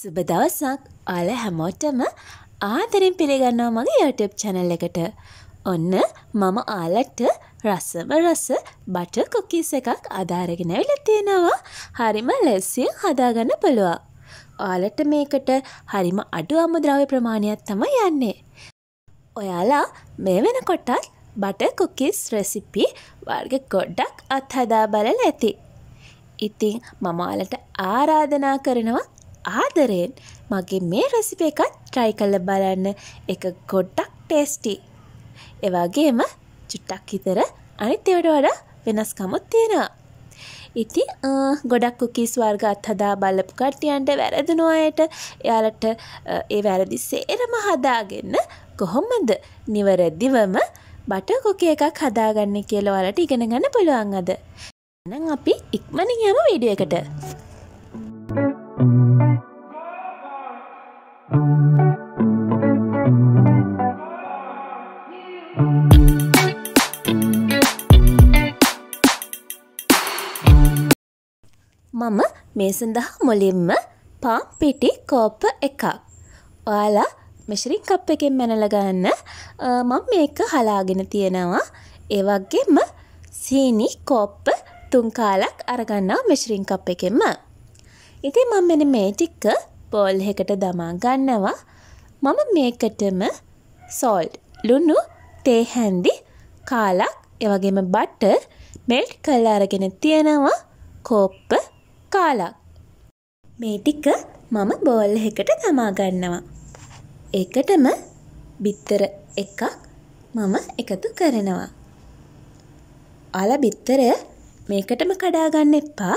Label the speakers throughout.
Speaker 1: සුබ දවසක් ඔයාල හැමෝටම ආදරෙන් පිළිගන්නවා මගේ YouTube channel එකට. ඔන්න මම ආලට රසම රස බටර් කුකීස් එකක් අදාරගෙන ඇවිල්ලා තියෙනවා. හරිම ලෙස්සියෙන් හදාගන්න පුළුවන්. ඔයාලට මේකට හරිම අඩු අමුද්‍රව්‍ය ප්‍රමාණයක් තමයි යන්නේ. ඔයාලා මේ වෙනකොටත් බටර් කුකීස් රෙසිපි වර්ග ගොඩක් අත්හදා බලලා ඇති. ඉතින් මම ඔයාලට ආරාධනා කරනවා ආදරයෙන් මගේ මේ රැසිප එකත් ට්‍රයි කල්ල බලන්න එක ගොඩ්ඩක් ටේස්ටි. එවාගේම චුට්ටක් හිතර අනිත්‍යවට වඩා වෙනස්කමුත් තියෙනවා. ඉති ගොඩක් කුකිස් වර්ග අත්හදා බලපු කට්ටියන්ට වැරදිනවායට එයාලට ඒ වැරදි සේරම හදාගන්න කොහොමද නිවරදිවම බටකොක එකක් හදාගන්න කියලවලට ඉගෙන ගන්න පුළුවන් අද. නම් අපි ඉක්මනින් යම වීඩියකට. මම මේ සඳහා මුලින්ම පාම් පිටි කෝප්ප එකක්. ඔයාලා මෙශරින් කප් එකෙන් මැනලගන්න මම මේක හලාගෙන තියෙනවා ඒවගේම සීනි කෝප්ප තුන්කාලක් අරගන්නා මෙශරින් කප් එකෙන්ම. ඉතින් මම මෙන්න මේ ටික බෝල් එකකට දමා ගන්නවා. මම මේකටම සෝල්ට් ලුණු තේ හැන්දි කාලක් එවගේම බටර් මෙල්ට් කරලා අරගෙන තියෙනවා කෝප්ප කාලක්. මේ ටික මම බෝල් එකකට දමා ගන්නවා. ඒකටම බිත්තර එකක් මම එකතු කරනවා. අල බිත්තරය මේකටම කඩා ගන්න එපා.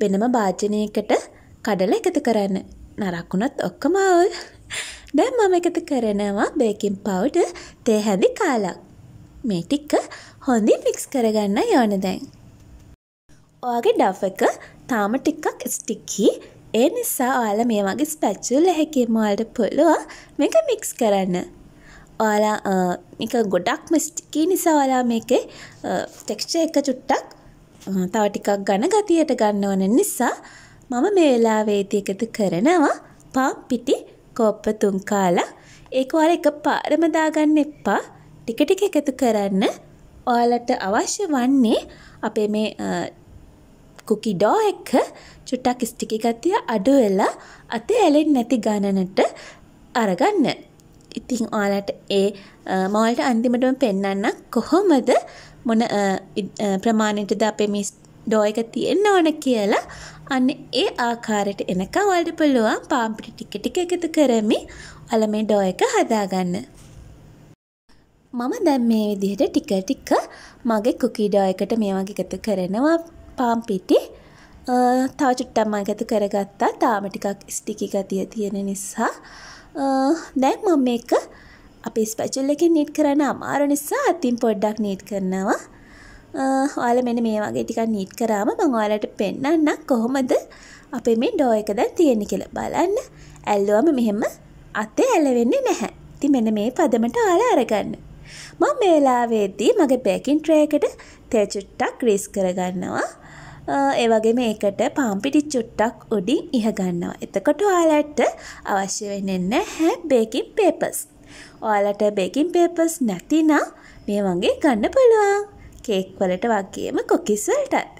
Speaker 1: වෙනම භාජනයකට කඩල එකතු කරන්න නරක්කුණත් ඔක්කම අවුල් දැන් මම එකතු කරනවා බේකින් පවුඩ තේ හැදි කාලක්. මේ ටික හොඳින් මික්ස් කරගන්න යෝන දැන්. ඔයාගේ ඩෆ් එක තාම ටිකක් ස්ටිකි. ඒ නිසා ඔයාලා මේ වගේ ස්පැච්චුල් එකකින් ඔයාලට පුළුවන් මේක මික්ස් කරන්න. ඔයාලා මේක ගොඩක්ම ස්ටිකි නිසා ඔයාලා මේකේ ටෙක්ස්චර් එක චුට්ටක් තව ටිකක් ඝන ගතියට ගන්න ඕන නිසා මම මේ වෙලාවේදී එකතු කරනවා පාක් පිටි කෝප්ප තුන් කාලා ඒක ඔයාලා එකපාරම දාගන්න එපා ටික ටික එකතු කරන්න ඔයාලට අවශ්‍ය වන්නේ අපේ මේ කුකි ඩෝ එක චුට්ටක් ස්ටිකි ගතිය අඩු වෙලා අතේ ඇලෙන්නේ නැති ගණනට අරගන්න. ඉතින් ඔයාලට ඒ මම ඔයාලට අන්තිමටම පෙන්වන්නම් කොහොමද මොන ප්‍රමාණයටද අපේ මේ ඩෝ එක තියෙන්න ඕන කියලා අන්න ඒ ආකාරයට එනකම් ඔයාලට පුළුවන් පාම්පිටි ටික ටික එකතු කරමින් ඔයාලා මේ ඩෝ එක හදාගන්න. මම දැන් මේ විදිහට ටික ටික මගේ කුකී ඩෝ එකට මේ වගේ එකතු කරනවා පාම්පිටි. තව චුට්ටක් මම එකතු කරගත්තා. තාම ටිකක් ස්ටිකි ගතිය තියෙන නිසා. දැන් මම මේක අපේ ස්පැචුල් එකෙන් නීට් කරන්න අමාරු නිසා අතින් පොඩ්ඩක් නීට් කරනවා. ඔයාල මෙන්න මේ වගේ ටිකක් නීට් කරාම මම ඔයාලට පෙන්නන්න කොහොමද අපේ මේ ඩෝ එක දැන් තියෙන්නේ කියලා බලන්න. ඇල්ලුවම මෙහෙම අතේ ඇලවෙන්නේ නැහැ. ඉතින් මෙන්න මේ පදමට ඔයාලා අරගන්න. මම මේ වෙලාවේදී මගේ බේකින් ට්‍රේ එකට තේ චුට්ටක් ග්‍රීස් කරගන්නවා. ඒ වගේම ඒකට පාන් පිටි චුට්ටක් උඩින් ඉහ ගන්නවා. එතකොට ඔයාලට අවශ්‍ය වෙන්නේ නැහැ බේකින් පේපර්ස්. ඔයාලට බේකින් පේපර්ස් නැතිනම් මේ වගේ ගන්න පුළුවන්. කේක් වලට වගේම කොකිස් වලටත්.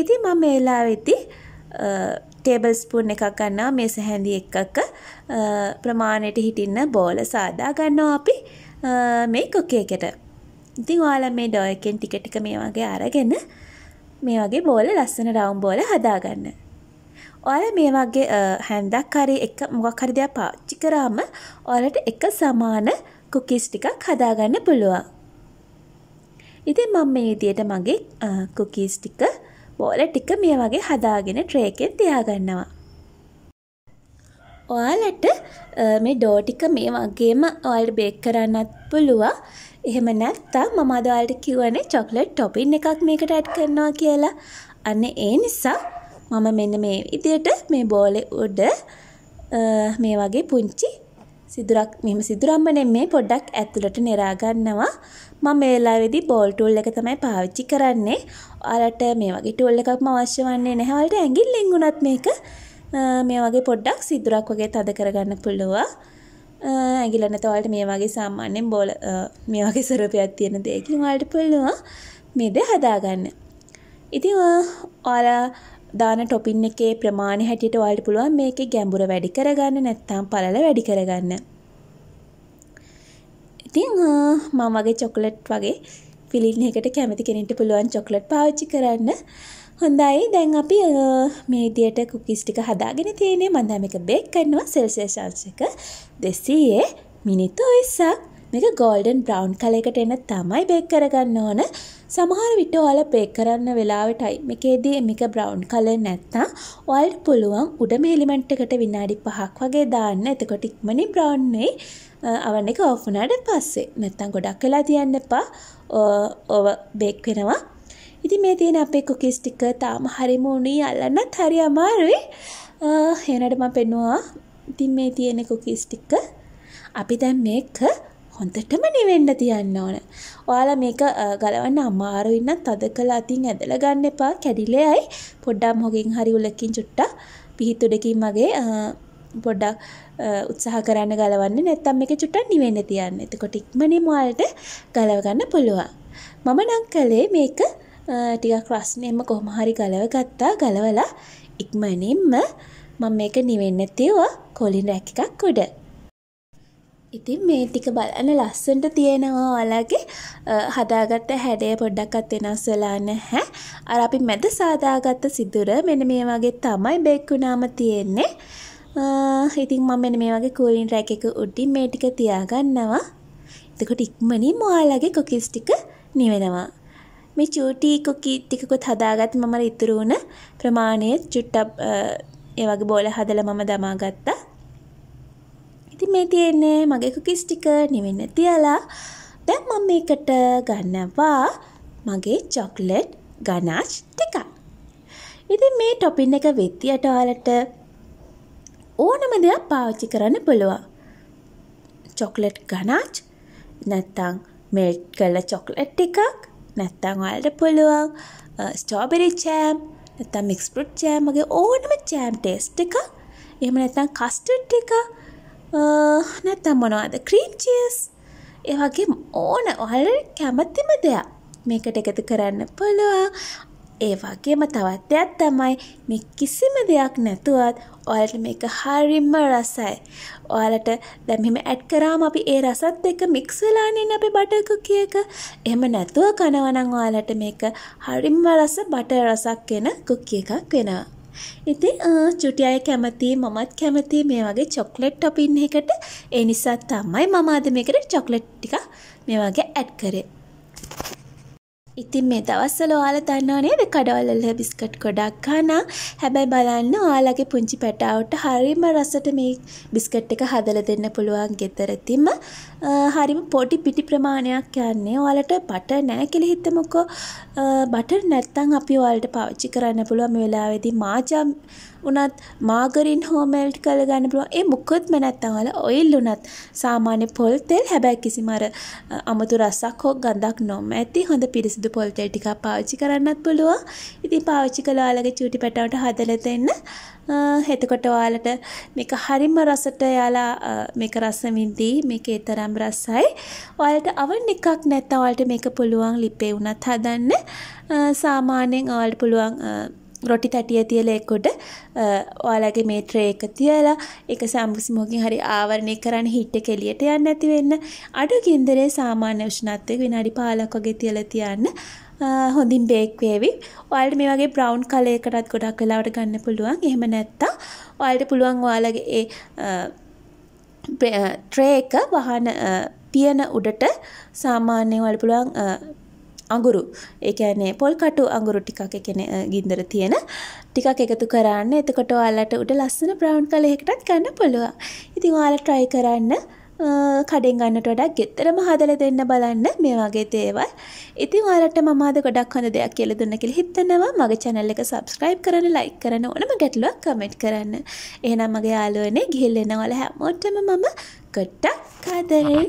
Speaker 1: ඉතින් මම මේ වෙලාවේදී ටේබල් ස්පූන් එකක් ගන්නවා මේ සැහැඳි එකක ප්‍රමාණයට හිටින්න බෝල සාදා ගන්නවා අපි මේ කොකේකට. ඉතින් ඔයාලා මේ ඩෝ එකෙන් ටික ටික මේ වගේ අරගෙන මේ වගේ බෝල ලස්සන රවුම් බෝල හදාගන්න. ඔයාලා මේ වගේ හැන්දක් හරි එක මොකක් හරි දෙයක් පාවිච්චි කරාම ඔයාලට එක සමාන කුකීස් ටිකක් හදාගන්න පුළුවන්. ඉතින් මම මේ විදියට මගේ කුකීස් ටික බෝල ටික මේ වගේ හදාගෙන ට්‍රේ එකෙන් තියාගන්නවා. ඔයාලට මේ ඩෝ ටික මේ වගේම ඔයාලට බේක් කරන්නත් පුළුවන්. එහෙම නැත්තම් මම අද ඔයාලට කියවනේ චොක්ලට් ටොපින් එකක් මේකට ඇඩ් කරනවා කියලා. අන්න ඒ නිසා මම මෙන්න මේ විදියට මේ බෝලේ උඩ මේ වගේ පුංචි සිදුරක් මෙම සිදුරම්මනෙන් මේ පොඩ්ඩක් ඇතුළට නෙරාගන්නවා මම මේ වෙලාවේදී බෝල් ටූල් එක තමයි පාවිච්චි කරන්නේ. ඔයාලට මේ වගේ ටූල් එකක්ම අවශ්‍ය වන්නේ නැහැ. ඔයාලට ඇඟිල්ලෙන් වුණත් මේක මේ වගේ පොඩ්ඩක් සිදුරක් වගේ තද කරගන්න පුළුවන්. ඇඟිල්ල නැත ඔයාලට මේ වගේ සාමාන්‍යයෙන් බෝල මේ වගේ ස්වරූපයක් තියෙන දෙයකින් ඔයාලට පුළුවන් මේ දේ හදාගන්න. ඉතින් ඔයාලා දාන ටොපින් එකේ ප්‍රමාණය හැටියට ඔයාලට පුළුවන් මේකේ ගැඹුර වැඩි කරගන්න නැත්නම් පළල වැඩි කරගන්න. ඉතින් මම වගේ චොකලට් වගේ ෆිලින් එකට කැමති කෙනෙට පුළුවන් චොකලට් පාවිච්චි කරන්න හොඳයි දැන් අපි මේදියට කුකිස් ටික හදාගෙන තියෙනේ මන් දැන් මේක බේක් කරනවා සෙල්සියස්ංශක 200 මිනිත්තු 20ක් මේක গোল্ඩන් බ්‍රවුන් කලරයකට එන තමයි බේක් කරගන්න ඕන සමහර විට ඔයාලා බේක් කරන්න වෙලාවටයි මේකේදී මේක බ්‍රවුන් කලර් නැත්තම් ඔයාලට පුළුවන් උඩම එලිමන්ට් එකට විනාඩි 5ක් වගේ දාන්න. එතකොට ඉක්මනින් බ්‍රවුන් වෙයි. අවන් එක ඔෆ් වුණාට පස්සේ. නැත්තම් ගොඩක් වෙලා තියන්න එපා. ඔව බේක් වෙනවා. ඉතින් මේ තියෙන අපේ කුකීස් ටික තාම හරිම උණුයි අල්ලන්නත් හරි අමාරුයි. එහෙනම්ට මම පෙන්නවා. ඉතින් මේ තියෙන කුකීස් ටික අපි දැන් මේක හොඳටම නිවෙන්න තියන්න ඕන. ඔයාලා මේක ගලවන්න අමාරු ඉන්නත් තද කළා අතින් ඇදලා ගන්න එපා. කැඩිලෙයි පොඩ්ඩක් මොගෙන් හරි උලකින් චුට්ටක් පිහිතුඩකින් මගේ පොඩ්ඩක් උත්සාහ කරන්න ගලවන්න නැත්තම් මේක චුට්ටක් නිවෙන්න තියන්න. එතකොට ඉක්මනින්ම ඔයාලට ගලව ගන්න පුළුවන්. මම නම් කළේ මේක ටිකක් රස්නේම කොහොම හරි ගලව ගත්තා. ගලවලා ඉක්මනින්ම මම මේක නිවෙන්න තියුවා කොලින් රැක් එකක් උඩ. ඉතින් මේ ටික බලන්න ලස්සන්ට තියෙනවා ඔයාලගේ හදාගත්ත හැඩය පොඩ්ඩක්වත් වෙනස් වෙලා නැහැ. අර අපි මැද සාදාගත්ත සිදුර මෙන්න මේ වගේ තමයි බේක් වුණාම තියෙන්නේ. ඉතින් මම මෙන්න මේ වගේ කූලින් රැක් එක උඩින් මේ ටික තියාගන්නවා. එතකොට ඉක්මනින්ම ඔයාලගේ කුකීස් ටික නිවෙනවා. මේ චූටි කුකී ටිකකුත් හදාගත් මම ඉතුරු වුණ ප්‍රමාණය චුට්ටක් ඒ වගේ බෝල හදලා මම දමාගත්තා. ඉතින් මේ තියෙන්නේ මගේ කුකිස් ටික නිවෙන්න තියලා දැන් මම මේකට ගන්නවා මගේ චොක්ලට් ගනාච් ටික. ඉතින් මේ ටොපින් එක වෙත්තියට ඔයාලට ඕනම දෙයක් පාවිච්චි කරන්න පුළුවන්. චොක්ලට් ගනාච් නැත්තම් මෙල්ට් කළ චොක්ලට් ටිකක් නැත්තම් ඔයාලට පුළුවන් ස්ටෝබෙරි චෑම් නැත්තම් මික්ස් ෆෘට් චෑම් වගේ ඕනම චෑම් ටේස්ට් එකක් එහෙම නැත්නම් කස්ටඩ් ටික නැත්තම් මොනවද ක්‍රීන්චියස් ඒ වගේ ඕන ඔහල් කැමැතිම දෙයක් මේකට එකතු කරන්න පුළුවන් ඒ වගේම තවත් දෙයක් තමයි මේ කිසිම දෙයක් නැතුවත් ඔයාලට මේක හරිම රසයි. ඔයාලට දැන් මෙහෙම ඇඩ් කරාම අපි ඒ රසත් එක්ක මික්ස් වෙලා ඉන්නේ අපේ බටර් කුකි එක. එහෙම නැතුව කනවා නම් ඔයාලට මේක හරිම රස බටර් රසක් වෙන කුකි එකක් වෙනවා. ඉතින් චුටි අය කැමතියි මමත් කැමතියි මේ වගේ චොක්ලට් ටොපින් එකකට. ඒ නිසා තමයි මම අද මේකට චොක්ලට් ටික මේ වගේ ඇඩ් කරේ. ඉතින් මේ දවස්වල ඔයාලා දන්නවා නේද කඩවලල බිස්කට් ගොඩක් කනවා. හැබැයි බලන්න ඔයාලගේ පුංචි පැටාවට හරියම රසට මේ බිස්කට් එක හදලා දෙන්න පුළුවන් ගෙදරදීම. හරිම පොටි පිටි ප්‍රමාණයක් යන්නේ ඔයාලට බට නෑ කෙළ හිතමකෝ බටර් නැත්තං අපි ඔයාලට පාවිච්චි කරන්න පුළුවන් මේ වෙලාවේදී මාජා උනත් මාගරින් හෝ මෙල්ට් කරලා ගන්න පුළුවන්. ඒ මොකොත්ම නැත්තම් වල ඔයිල් උනත් සාමාන්‍ය පොල් තෙල් හැබැයි කිසිම අර අමුතු රසක් හෝ ගඳක් නොමැති හොඳ පිරිසිදු පොල් තෙල් ටිකක් පාවිච්චි කරන්නත් පුළුවන්. ඉතින් පාවිච්චි කළා ඔයාලගේ චූටි පැටවට හදලා දෙන්න. එතකොට ඔයාලට මේක හරිම රසට යාලා මේක රසවින්දී මේක තරම් රසයි. ඔයාලට අවන් එකක් නැත්නම් ඔයාලට මේක පුළුවන් ලිපේ උනත් හදන්න. සාමාන්‍යයෙන් ඔයාලට පුළුවන් රොටි තැටිය තියලා එකොට ඔයාලගේ මේ ට්‍රේ එක තියලා ඒක සම්පූර්ණයෙන් හරි ආවරණය කරන්න හිට එක එළියට යන්න නැති වෙන්න අඩු ගින්දරේ සාමාන්‍ය උෂ්ණත්වයේ විනාඩි 15ක් වගේ තියලා තියන්න හොඳින් බේක් වේවි. ඔයාලට මේ වගේ බ්‍රවුන් කලයකටත් ගොඩක් වෙලාවට ගන්න පුළුවන්. එහෙම නැත්තම් ඔයාලට පුළුවන් ඔයාලගේ ඒ ට්‍රේ එක වහන පියන උඩට සාමාන්‍යයෙන් ඔයාලට පුළුවන් අඟුරු ඒකනේ පොල් කටු අඟුරු ටිකක් එකන ගින්දර තියෙන ටිකක් එකතු කරන්න එතකොට ඔයාලට උඩ ලස්සන බ්‍රවුන් කලයකටත් ගන්න පුළුවන්. ඉතින් ඔයාලා try කරන්න කඩෙන් ගන්නට වඩක් ගෙත්තරම හදල දෙන්න බලන්න මේ වගේ දේවල්. ඉතින් ඔයාලට මම අද ගොඩක් හොඳ දෙයක් කියලා දුන්න කියලා හිතනවා. මගේ channel එක subscribe කරන්න, like කරන්න, ඕනම ගැටලුවක් comment කරන්න. එහෙනම් මගේ යාළුවනේ ගිහින් එනවල හැමෝටම මම ගොඩක් ආදරේ.